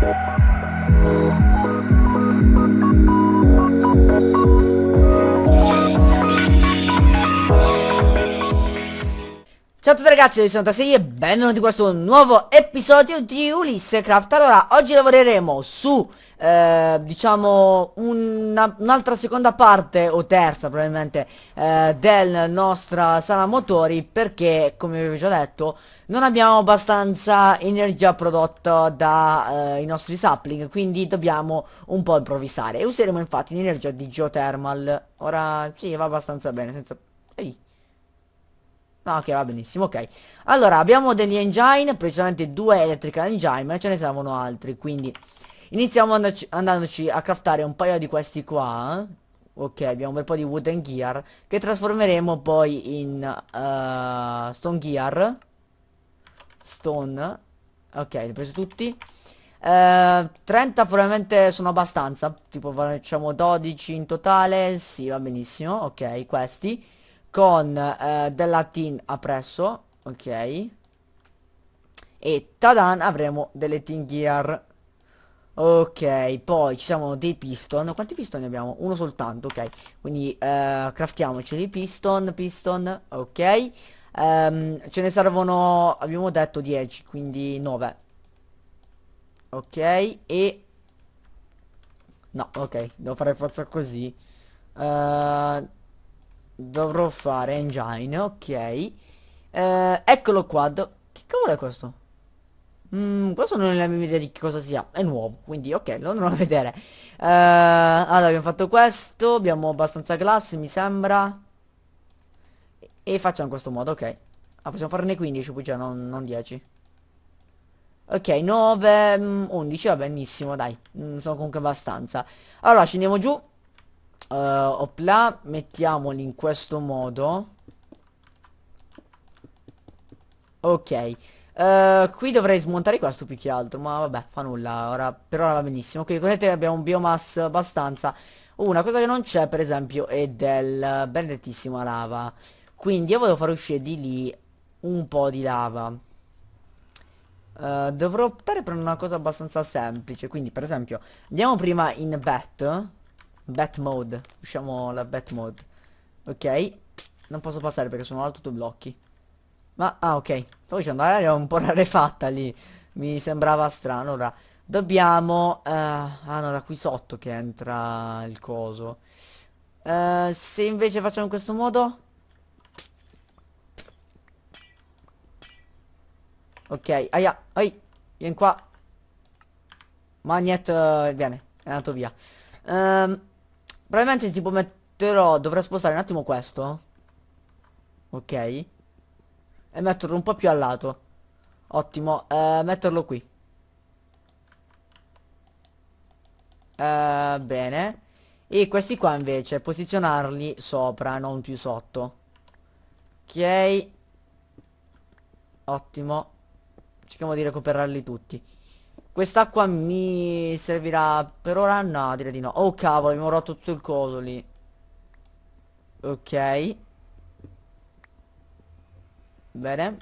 Ciao a tutti ragazzi, io sono Tassi e benvenuti in questo nuovo episodio di Ulisse Craft Allora, oggi lavoreremo su, eh, diciamo, un'altra un seconda parte, o terza probabilmente, eh, del nostra sala motori Perché, come vi ho già detto, non abbiamo abbastanza energia prodotta dai eh, nostri sapling, quindi dobbiamo un po' improvvisare. E useremo infatti l'energia di geothermal. Ora, sì, va abbastanza bene, senza... Ehi. No, ok, va benissimo, ok. Allora, abbiamo degli engine, precisamente due electrical engine, ma ce ne servono altri, quindi... Iniziamo andaci, andandoci a craftare un paio di questi qua. Ok, abbiamo un bel po' di wooden gear, che trasformeremo poi in uh, stone gear. Stone. Ok, li ho presi tutti. Eh, 30 probabilmente sono abbastanza. Tipo facciamo 12 in totale. Sì, va benissimo. Ok, questi. Con eh, della tin appresso. Ok. E tadan avremo delle tin gear. Ok, poi ci sono dei piston. Quanti piston abbiamo? Uno soltanto, ok. Quindi eh, craftiamoci dei piston, piston, ok. Um, ce ne servono, abbiamo detto 10, quindi 9. Ok, e... No, ok, devo fare forza così. Uh, dovrò fare engine, ok. Uh, eccolo qua. Do... Che cavolo è questo? Mm, questo non è la mia idea di che cosa sia. È nuovo, quindi ok, lo andrò a vedere. Uh, allora, abbiamo fatto questo. Abbiamo abbastanza classe, mi sembra. E facciamo in questo modo, ok. Ah, possiamo farne 15, poi già non, non 10. Ok, 9, 11, mm, va benissimo, dai. Mm, sono comunque abbastanza. Allora, scendiamo giù. Uh, opla, mettiamoli in questo modo. Ok. Uh, qui dovrei smontare questo più che altro, ma vabbè, fa nulla. Ora, per ora va benissimo. Ok, vedete abbiamo un biomass abbastanza. Una cosa che non c'è, per esempio, è del benedettissima lava. Quindi io volevo far uscire di lì un po' di lava. Uh, dovrò optare per una cosa abbastanza semplice. Quindi, per esempio, andiamo prima in bat. Bat mode. Usciamo la bat mode. Ok. Non posso passare perché sono alto blocchi. Ma, ah, ok. Stavo dicendo, l'aria è un po' rarefatta lì. Mi sembrava strano. Ora, dobbiamo... Uh, ah, no, da qui sotto che entra il coso. Uh, se invece facciamo in questo modo... Ok, aia, ai, vieni qua. Magnet, uh, viene, è andato via. Um, probabilmente tipo metterò, dovrò spostare un attimo questo. Ok. E metterlo un po' più a lato. Ottimo, uh, metterlo qui. Uh, bene. E questi qua invece, posizionarli sopra, non più sotto. Ok. Ottimo. Cerchiamo di recuperarli tutti Quest'acqua mi servirà per ora? No, direi di no Oh cavolo, abbiamo rotto tutto il coso lì Ok Bene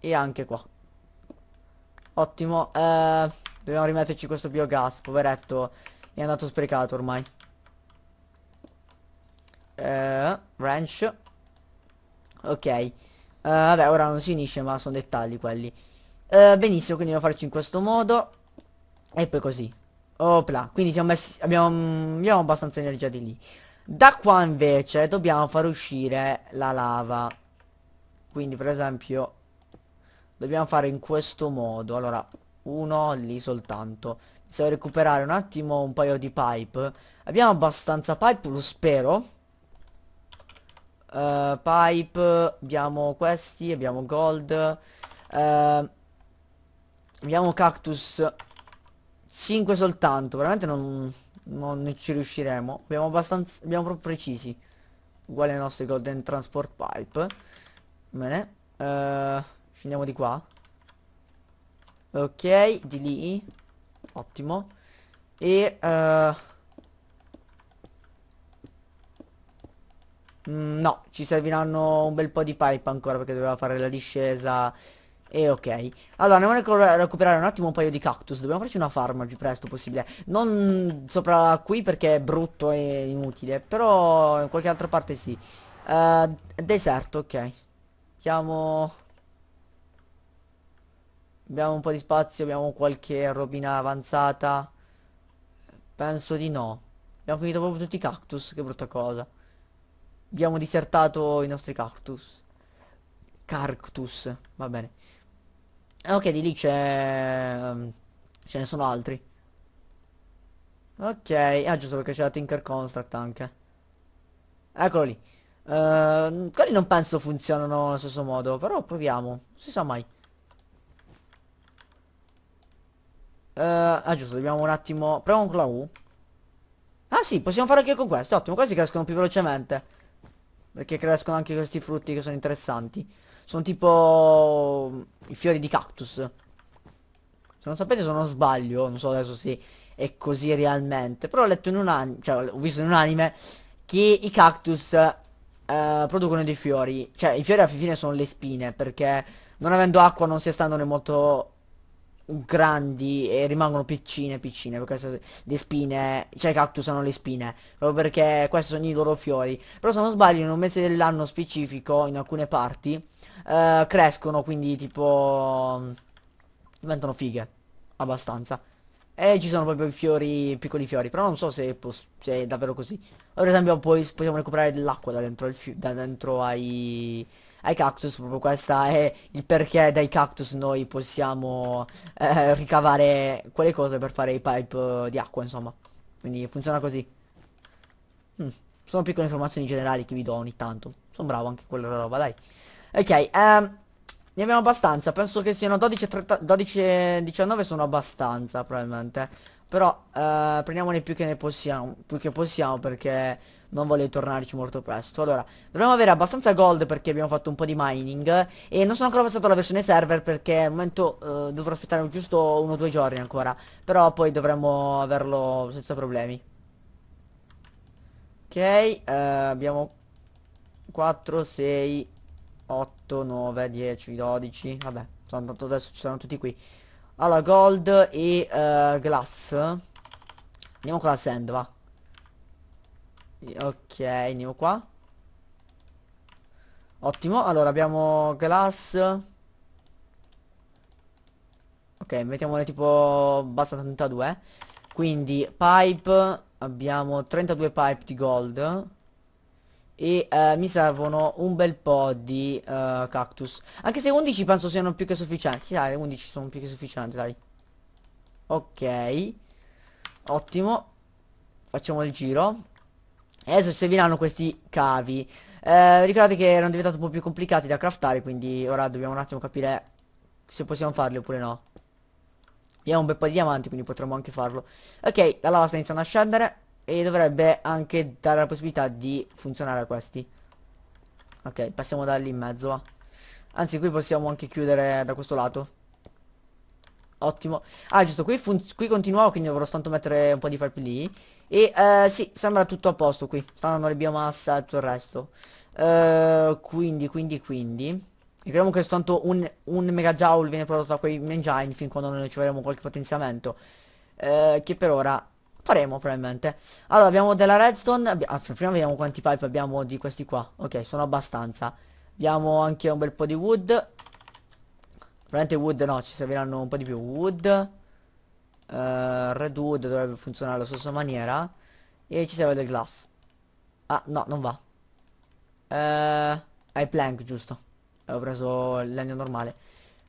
E anche qua Ottimo eh, Dobbiamo rimetterci questo biogas Poveretto È andato sprecato ormai eh, Ranch Ok eh, Vabbè ora non si unisce ma sono dettagli quelli eh, benissimo, quindi dobbiamo farci in questo modo. E poi così. Opla, quindi siamo messi, abbiamo, abbiamo abbastanza energia di lì. Da qua invece dobbiamo far uscire la lava. Quindi per esempio dobbiamo fare in questo modo. Allora, uno lì soltanto. Bisogna recuperare un attimo un paio di pipe. Abbiamo abbastanza pipe, lo spero. Uh, pipe, abbiamo questi, abbiamo gold. Uh, Abbiamo cactus 5 soltanto, veramente non, non ci riusciremo. Abbiamo abbastanza, abbiamo proprio precisi. Uguale ai nostri golden transport pipe. Bene. Uh, scendiamo di qua. Ok, di lì. Ottimo. E... Uh, no, ci serviranno un bel po' di pipe ancora perché doveva fare la discesa e ok Allora andiamo a recuperare un attimo un paio di cactus Dobbiamo farci una farm il più presto possibile Non sopra qui perché è brutto e inutile Però in qualche altra parte sì uh, eh, Deserto ok Chiamo Abbiamo un po' di spazio Abbiamo qualche robina avanzata Penso di no Abbiamo finito proprio tutti i cactus Che brutta cosa Abbiamo disertato i nostri cactus Cactus Va bene Ok, di lì c'è... Ehm, ce ne sono altri. Ok, ah giusto perché c'è la Tinker Construct anche. Eccolo lì. Uh, quelli non penso funzionano allo stesso modo, però proviamo. Non si sa mai. Uh, ah giusto, dobbiamo un attimo... Proviamo con la U. Ah sì, possiamo fare anche con questo. ottimo. Questi crescono più velocemente. Perché crescono anche questi frutti che sono interessanti sono tipo mm, i fiori di cactus. Se non sapete se non sbaglio, non so adesso se è così realmente, però ho letto in un anime, cioè ho visto in un anime che i cactus eh, producono dei fiori, cioè i fiori alla fine sono le spine perché non avendo acqua non si stanno molto grandi e rimangono piccine piccine perché le spine cioè i cactus hanno le spine proprio perché questi sono i loro fiori però se non sbaglio in un mese dell'anno specifico in alcune parti eh, crescono quindi tipo diventano fighe abbastanza e ci sono proprio i fiori piccoli fiori però non so se, se è davvero così ad esempio poi possiamo recuperare dell'acqua da dentro, da dentro ai ai cactus, proprio questa è il perché dai cactus noi possiamo eh, ricavare quelle cose per fare i pipe eh, di acqua, insomma. Quindi funziona così. Mm. Sono piccole informazioni generali che vi do ogni tanto. Sono bravo anche quella roba, dai. Ok, um, ne abbiamo abbastanza. Penso che siano 12 30, 12 19 sono abbastanza, probabilmente. Però uh, prendiamone più che ne possiamo, più che possiamo perché non voglio tornarci molto presto Allora, dovremmo avere abbastanza gold perché abbiamo fatto un po' di mining E non sono ancora passato alla versione server perché al momento eh, dovrò aspettare giusto uno o due giorni ancora Però poi dovremmo averlo senza problemi Ok, eh, abbiamo 4, 6, 8, 9, 10, 12 Vabbè, sono andato adesso ci saranno tutti qui Allora, gold e eh, glass Andiamo con la sand, va Ok, andiamo qua. Ottimo, allora abbiamo glass. Ok, mettiamole tipo basta 32. Quindi pipe, abbiamo 32 pipe di gold. E eh, mi servono un bel po' di eh, cactus. Anche se 11 penso siano più che sufficienti. Dai, 11 sono più che sufficienti, dai. Ok. Ottimo. Facciamo il giro. Adesso serviranno questi cavi. Eh, ricordate che erano diventati un po' più complicati da craftare, quindi ora dobbiamo un attimo capire se possiamo farli oppure no. Abbiamo un bel po' di diamanti, quindi potremmo anche farlo. Ok, la lava sta iniziando a scendere e dovrebbe anche dare la possibilità di funzionare a questi. Ok, passiamo da lì in mezzo, Anzi, qui possiamo anche chiudere da questo lato. Ottimo. Ah, giusto, qui, qui continuavo, quindi dovrò tanto mettere un po' di farpi lì. E eh, sì, sembra tutto a posto qui. Stanno le biomassa e tutto il resto. Eh, quindi, quindi, quindi. Ricordiamo che soltanto un, un megajoule viene prodotto da quei engine fin quando non riceveremo qualche potenziamento. Eh, che per ora faremo probabilmente. Allora, abbiamo della redstone. Abbi ah, prima vediamo quanti pipe abbiamo di questi qua. Ok, sono abbastanza. Abbiamo anche un bel po' di wood Probabilmente wood no, ci serviranno un po' di più. Wood. Uh, wood dovrebbe funzionare alla stessa maniera. E ci serve del glass. Ah, no, non va. Uh, hai plank, giusto. Ho preso il legno normale.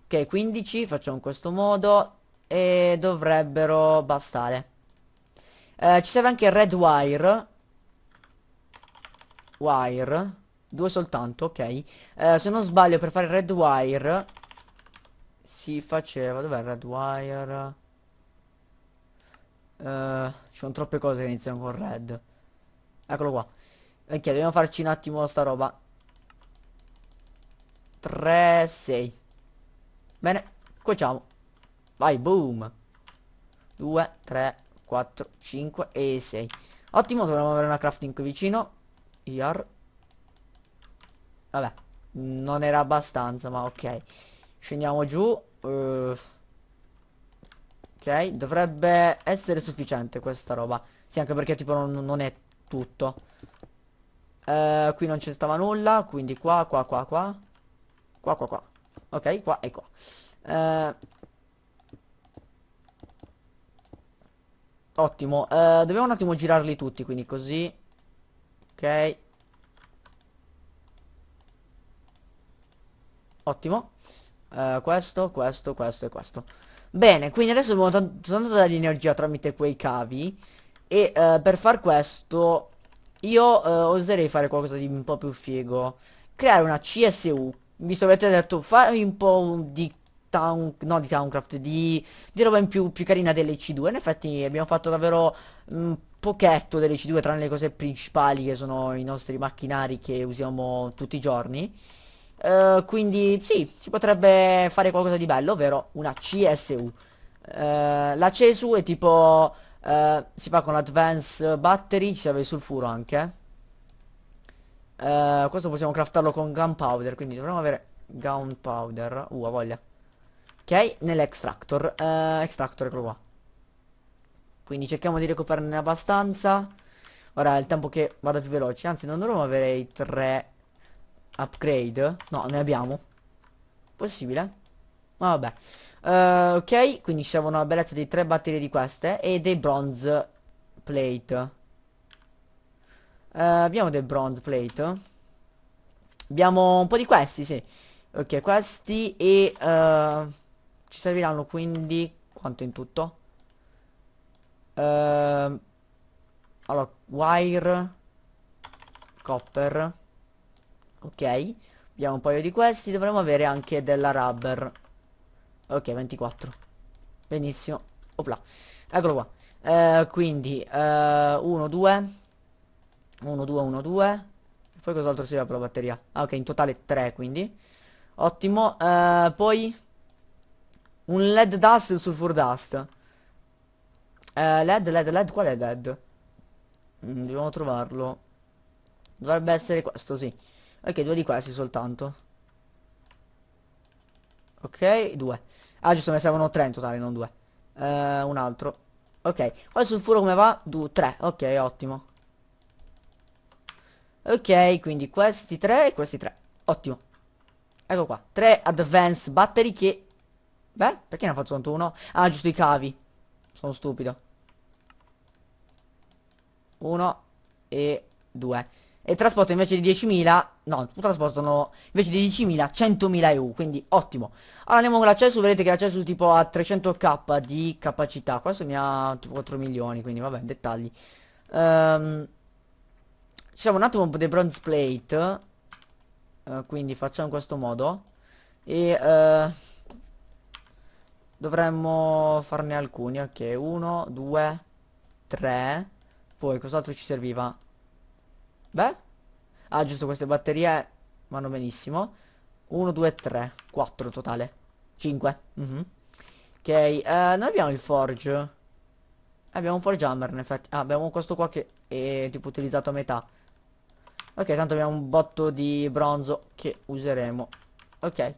Ok, 15, facciamo in questo modo. E dovrebbero bastare. Uh, ci serve anche red wire. Wire. Due soltanto, ok. Uh, se non sbaglio, per fare red wire si faceva dov'è Redwire uh, ci sono troppe cose che iniziano con red eccolo qua ok dobbiamo farci un attimo sta roba 3 6 bene conciamo vai boom 2 3 4 5 e 6 ottimo dovremmo avere una crafting qui vicino IR vabbè non era abbastanza ma ok scendiamo giù eh, ok, dovrebbe essere sufficiente questa roba. Sì, anche perché tipo non, non è tutto. Uh, qui non c'è stava nulla, quindi qua, qua, qua, qua. Qua, qua, qua. Ok, qua e qua. Uh, Ottimo, uh, dobbiamo un attimo girarli tutti, quindi così. Ok. Ottimo. Eh, questo, questo, questo e questo. Bene, quindi adesso abbiamo soltanto dell'energia tramite quei cavi. E uh, per far questo io uh, oserei fare qualcosa di un po' più figo. Creare una CSU. Visto che avete detto fai un po' di town, no di Towncraft, di, di roba in più, più carina delle C2. In effetti abbiamo fatto davvero un mm, pochetto delle C2 tranne le cose principali che sono i nostri macchinari che usiamo tutti i giorni. Eh, quindi sì, si potrebbe fare qualcosa di bello, ovvero una CSU. Uh, eh, la CSU è tipo... Uh, si fa con Advanced Battery, ci serve il sulfuro anche. questo possiamo craftarlo con Gunpowder, quindi dovremmo avere Gunpowder. Uh, a voglia. Ok, nell'Extractor. extractor, eccolo qua. Quindi cerchiamo di recuperarne abbastanza. Ora è il tempo che vada più veloce, anzi non dovremmo avere i tre Upgrade? No, ne abbiamo. Possibile? vabbè. Uh, ok, quindi ci servono la bellezza di tre batterie di queste e dei bronze plate. Uh, abbiamo dei bronze plate. Abbiamo un po' di questi, sì. Ok, questi e... Uh, ci serviranno quindi... Quanto in tutto? allora, wire... Copper Ok Abbiamo un paio di questi Dovremmo avere anche della rubber Ok 24 Benissimo Opla Eccolo qua eh, Quindi 1, 2 1, 2, 1, 2 Poi cos'altro si va per la batteria Ah ok in totale 3 quindi Ottimo eh, Poi Un led dust e un sulfur dust eh, led led led Qual è led? Mm, dobbiamo trovarlo Dovrebbe essere questo sì Ok, due di questi soltanto. Ok, due. Ah, giusto, ne servono tre in totale, non due. Uh, un altro. Ok, qua sul furo come va? Due, tre. Ok, ottimo. Ok, quindi questi tre e questi tre. Ottimo. Ecco qua. Tre advanced battery che... Beh, perché ne ha fatto soltanto uno? Ah, giusto i cavi. Sono stupido. Uno e due e trasporto invece di 10.000, no, trasportano invece di 10.000, 100.000 EU, quindi ottimo. Allora andiamo con l'accesso, vedete che l'accesso CESU tipo a 300k di capacità, questo ne ha tipo 4 milioni, quindi vabbè, dettagli. Um, ci siamo un attimo dei bronze plate, uh, quindi facciamo in questo modo, e uh, dovremmo farne alcuni, ok, 1, 2, 3, poi cos'altro ci serviva? Beh. Ah, giusto, queste batterie vanno benissimo. 1, 2, 3, 4 totale. 5. Mm -hmm. Ok, eh, noi abbiamo il forge. Abbiamo un forge hammer, in effetti. Ah, abbiamo questo qua che è tipo utilizzato a metà. Ok, tanto abbiamo un botto di bronzo che useremo. Ok.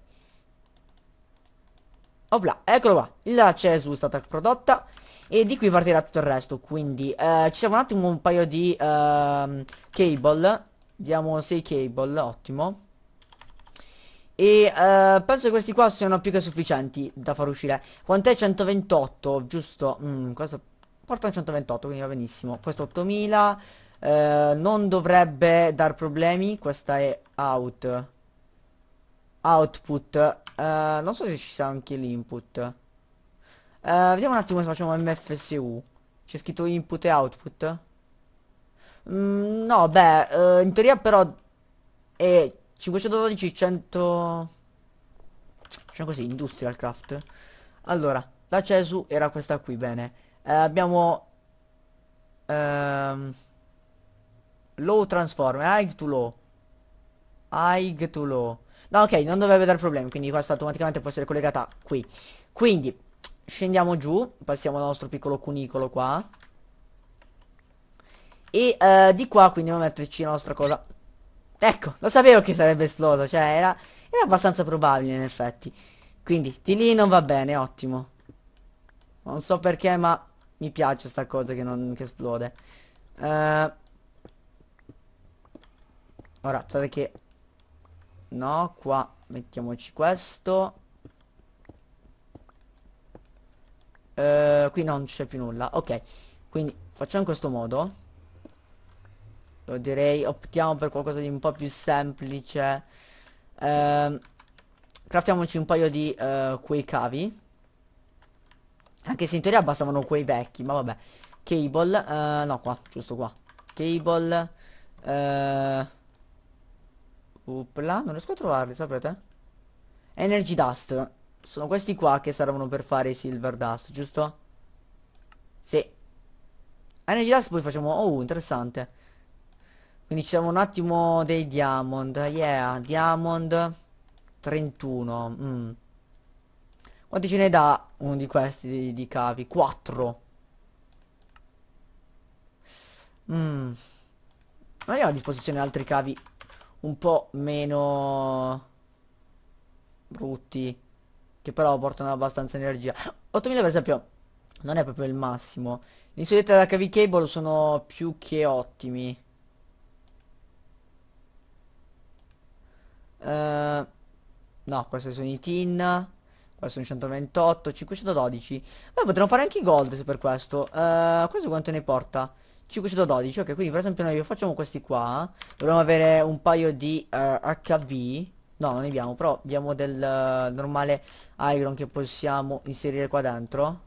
Opla, oh, eccolo qua, la CESU è stata prodotta e di qui partirà tutto il resto, quindi eh, ci siamo un attimo un paio di eh, cable, diamo 6 cable, ottimo. E eh, penso che questi qua siano più che sufficienti da far uscire. Quant'è 128, giusto? Mm, questo porta 128, quindi va benissimo. Questo 8000, eh, non dovrebbe dar problemi, questa è out. Output. Uh, non so se ci sta anche l'input. Uh, vediamo un attimo se facciamo MFSU. C'è scritto input e output. Mm, no, beh, uh, in teoria però E 512, 100... Facciamo così, industrial craft. Allora, la CESU era questa qui, bene. abbiamo... Um, low transform, high to low. High to low. No, ok, non dovrebbe dare problemi, quindi questa automaticamente può essere collegata qui. Quindi, scendiamo giù, passiamo al nostro piccolo cunicolo qua. E uh, di qua quindi dobbiamo metterci la nostra cosa. Ecco, lo sapevo che sarebbe esplosa, cioè era, era abbastanza probabile in effetti. Quindi, di lì non va bene, ottimo. Non so perché, ma mi piace sta cosa che, non, che esplode. Uh, ora, aspettate che No, qua mettiamoci questo. Eh, qui non c'è più nulla. Ok, quindi facciamo in questo modo. Lo direi, optiamo per qualcosa di un po' più semplice. Eh, craftiamoci un paio di eh, quei cavi. Anche se in teoria bastavano quei vecchi, ma vabbè. Cable, eh, no qua, giusto qua. Cable, eh... Upla, non riesco a trovarli, sapete? Energy Dust. Sono questi qua che servono per fare i Silver Dust, giusto? Sì. Energy Dust poi facciamo... Oh, interessante. Quindi ci siamo un attimo dei Diamond. Yeah, Diamond 31. Mm. Quanti ce ne dà uno di questi di, di cavi? 4. Mm. io abbiamo a disposizione altri cavi un po' meno brutti che però portano abbastanza energia 8000 per esempio non è proprio il massimo i soliti HV cable sono più che ottimi uh, no questi sono i tin questi sono 128 512 Beh, potremmo fare anche i gold per questo uh, questo quanto ne porta 512 ok quindi per esempio noi facciamo questi qua dovremmo avere un paio di uh, eh, HV no non ne abbiamo però abbiamo del uh, normale iron che possiamo inserire qua dentro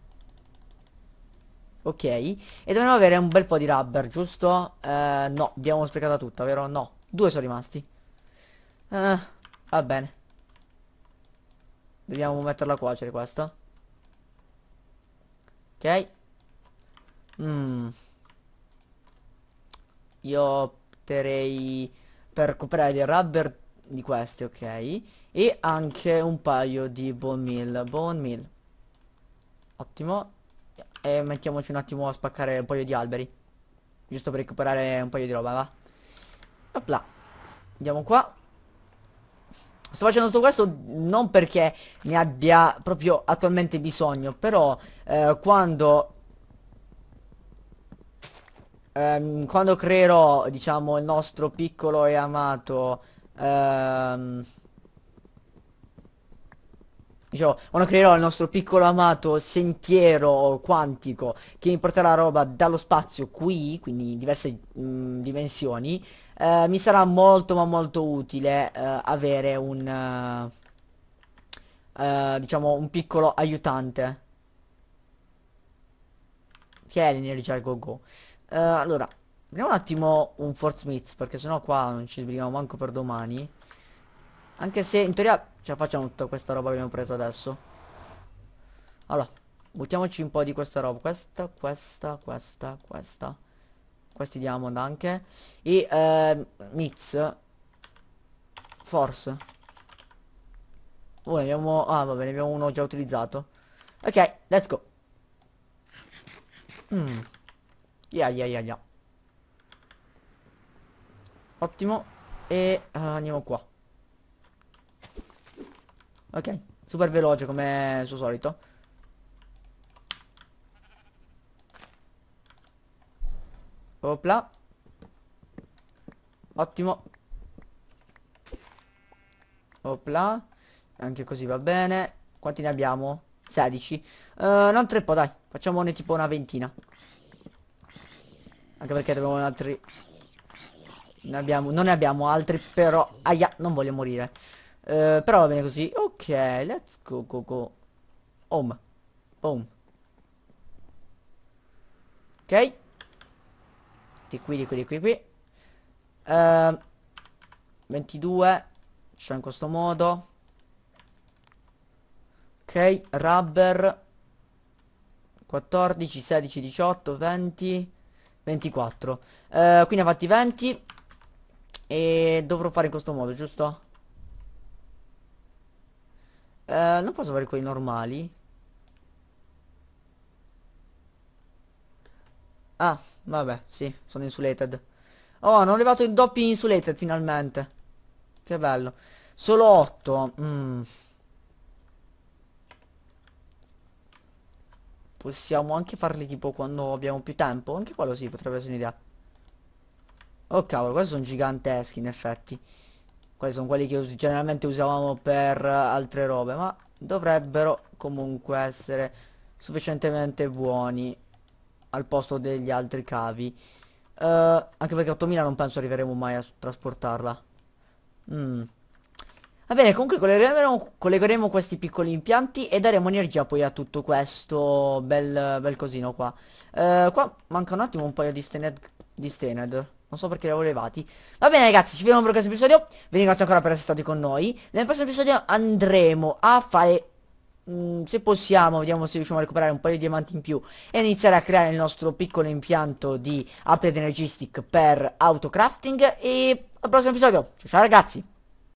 ok e dovremmo avere un bel po' di rubber giusto? Uh, no abbiamo sprecata tutta vero? no due sono rimasti va bene dobbiamo metterla a cuocere questa ok mmm io opterei per comprare dei rubber di questi, ok? E anche un paio di bone meal, bone meal. Ottimo. E mettiamoci un attimo a spaccare un paio di alberi. Giusto per recuperare un paio di roba, va? Opla. Andiamo qua. Sto facendo tutto questo non perché ne abbia proprio attualmente bisogno, però eh, quando ehm, quando creerò, diciamo, il nostro piccolo e amato... Ehm, Diciamo, quando creerò il nostro piccolo amato sentiero quantico che mi porterà roba dallo spazio qui, quindi in diverse mh, mm, dimensioni, eh, mi sarà molto ma molto utile eh, avere un, eh, eh diciamo, un piccolo aiutante. Che è l'energia go go. Uh, allora, prendiamo un attimo un Force Smith perché sennò qua non ci sbrighiamo manco per domani. Anche se in teoria ce la facciamo tutta questa roba che abbiamo preso adesso. Allora, buttiamoci un po' di questa roba. Questa, questa, questa, questa. Questi diamond anche. E ehm, Mix. Force. Oh, ne abbiamo... Ah, va bene, abbiamo uno già utilizzato. Ok, let's go. Mm. Yeah, yeah, yeah, yeah. Ottimo. E uh, andiamo qua. Ok, super veloce come il suo solito. Opla. Ottimo. Opla. Anche così va bene. Quanti ne abbiamo? 16. Uh, eh, non tre po', dai. Facciamone tipo una ventina. Anche perché abbiamo altri... Ne abbiamo, non ne abbiamo altri, però... Aia, non voglio morire. Uh, però va bene così. Ok, let's go, go, go. Home. Boom. Ok. Di qui, di qui, di qui, qui. Uh, 22. C'è in questo modo. Ok, rubber. 14, 16, 18, 20. 24 eh, Qui ha fatti 20 E dovrò fare in questo modo, giusto? Eh, non posso fare quelli normali Ah, vabbè, sì, sono insulated Oh, hanno levato il doppi insulated finalmente Che bello Solo 8 Mmm Possiamo anche farli tipo quando abbiamo più tempo. Anche quello sì, potrebbe essere un'idea. Oh cavolo, questi sono giganteschi in effetti. Questi sono quelli che us generalmente usavamo per uh, altre robe, ma dovrebbero comunque essere sufficientemente buoni al posto degli altri cavi. Uh, anche perché 8000 non penso arriveremo mai a trasportarla. Mmm Va bene, comunque collegheremo, collegheremo, questi piccoli impianti e daremo energia poi a tutto questo bel, bel cosino qua. Eh, qua manca un attimo un paio di stened, di stened. Non so perché li avevo levati. Va bene ragazzi, ci vediamo per questo episodio. Vi ringrazio ancora per essere stati con noi. Nel prossimo episodio andremo a fare... Mh, mm, se possiamo, vediamo se riusciamo a recuperare un paio di diamanti in più E iniziare a creare il nostro piccolo impianto di Upgrade Energistic per autocrafting E al prossimo episodio, ciao, ciao ragazzi